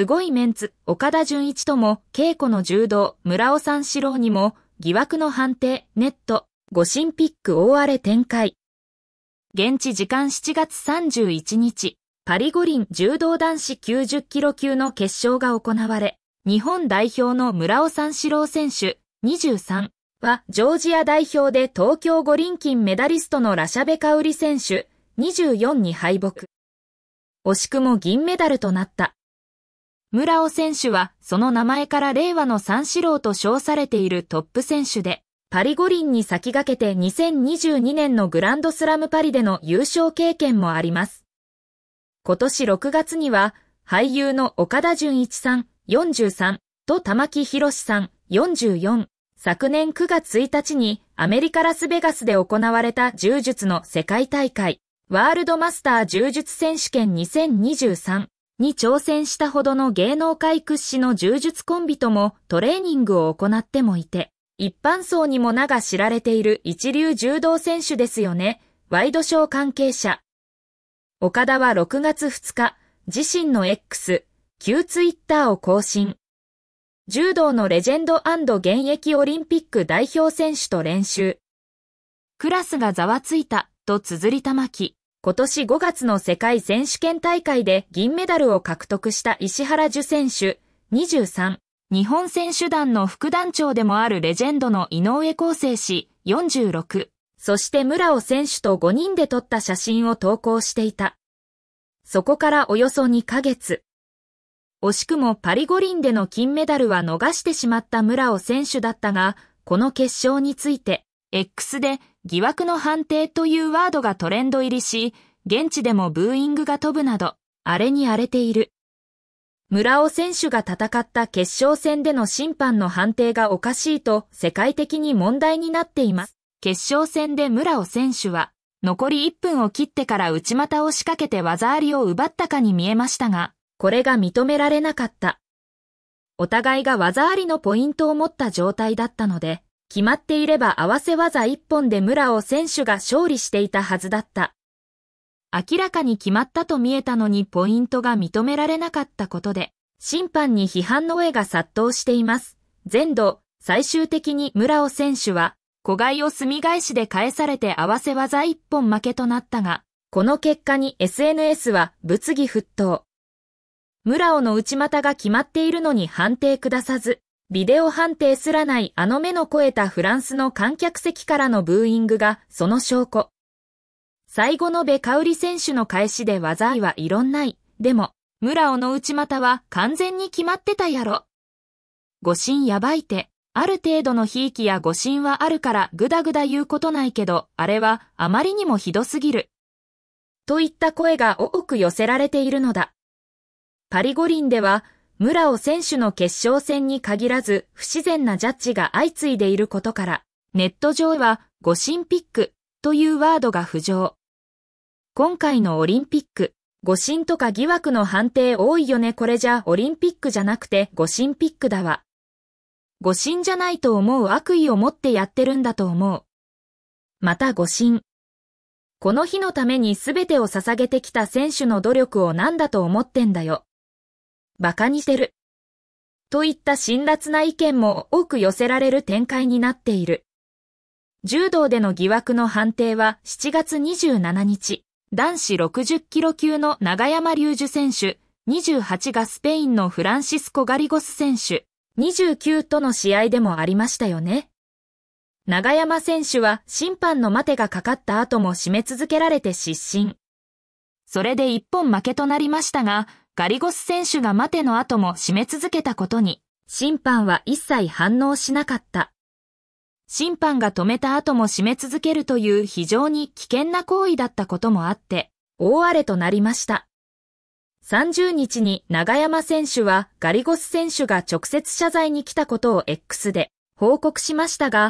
すごいメンツ、岡田純一とも、稽古の柔道、村尾三四郎にも、疑惑の判定、ネット、五神ピック大荒れ展開。現地時間7月31日、パリ五輪柔道男子90キロ級の決勝が行われ、日本代表の村尾三四郎選手23は、ジョージア代表で東京五輪金メダリストのラシャベカウリ選手24に敗北。惜しくも銀メダルとなった。村尾選手はその名前から令和の三四郎と称されているトップ選手で、パリ五輪に先駆けて2022年のグランドスラムパリでの優勝経験もあります。今年6月には、俳優の岡田純一さん43と玉木宏さん44、昨年9月1日にアメリカラスベガスで行われた柔術の世界大会、ワールドマスター柔術選手権2023に挑戦したほどの芸能界屈指の柔術コンビともトレーニングを行ってもいて、一般層にも名が知られている一流柔道選手ですよね。ワイドショー関係者。岡田は6月2日、自身の X、旧ツイッターを更新。柔道のレジェンド現役オリンピック代表選手と練習。クラスがざわついた、と綴りたまき。今年5月の世界選手権大会で銀メダルを獲得した石原樹選手23日本選手団の副団長でもあるレジェンドの井上康生氏46そして村尾選手と5人で撮った写真を投稿していた。そこからおよそ2ヶ月。惜しくもパリ五輪での金メダルは逃してしまった村尾選手だったが、この決勝について、X で疑惑の判定というワードがトレンド入りし、現地でもブーイングが飛ぶなど、荒れに荒れている。村尾選手が戦った決勝戦での審判の判定がおかしいと世界的に問題になっています。決勝戦で村尾選手は、残り1分を切ってから内股を仕掛けて技ありを奪ったかに見えましたが、これが認められなかった。お互いが技ありのポイントを持った状態だったので、決まっていれば合わせ技一本で村を選手が勝利していたはずだった。明らかに決まったと見えたのにポイントが認められなかったことで、審判に批判の声が殺到しています。全土、最終的に村尾選手は、子飼いを墨返しで返されて合わせ技一本負けとなったが、この結果に SNS は物議沸騰。村尾の内股が決まっているのに判定下さず、ビデオ判定すらないあの目の肥えたフランスの観客席からのブーイングがその証拠。最後のベカウリ選手の返しで技いはいろんない。でも、村尾の内股は完全に決まってたやろ。誤信やばいて、ある程度の悲劇や誤信はあるからぐだぐだ言うことないけど、あれはあまりにもひどすぎる。といった声が多く寄せられているのだ。パリ五輪では、村尾選手の決勝戦に限らず不自然なジャッジが相次いでいることから、ネット上は五神ピックというワードが浮上。今回のオリンピック、誤審とか疑惑の判定多いよねこれじゃオリンピックじゃなくて五神ピックだわ。五神じゃないと思う悪意を持ってやってるんだと思う。また五神。この日のために全てを捧げてきた選手の努力を何だと思ってんだよ。馬鹿にしてる。といった辛辣な意見も多く寄せられる展開になっている。柔道での疑惑の判定は7月27日、男子60キロ級の長山隆樹選手、28がスペインのフランシスコ・ガリゴス選手、29との試合でもありましたよね。長山選手は審判の待てがかかった後も締め続けられて失神。それで一本負けとなりましたが、ガリゴス選手が待ての後も締め続けたことに、審判は一切反応しなかった。審判が止めた後も締め続けるという非常に危険な行為だったこともあって、大荒れとなりました。30日に長山選手はガリゴス選手が直接謝罪に来たことを X で報告しましたが、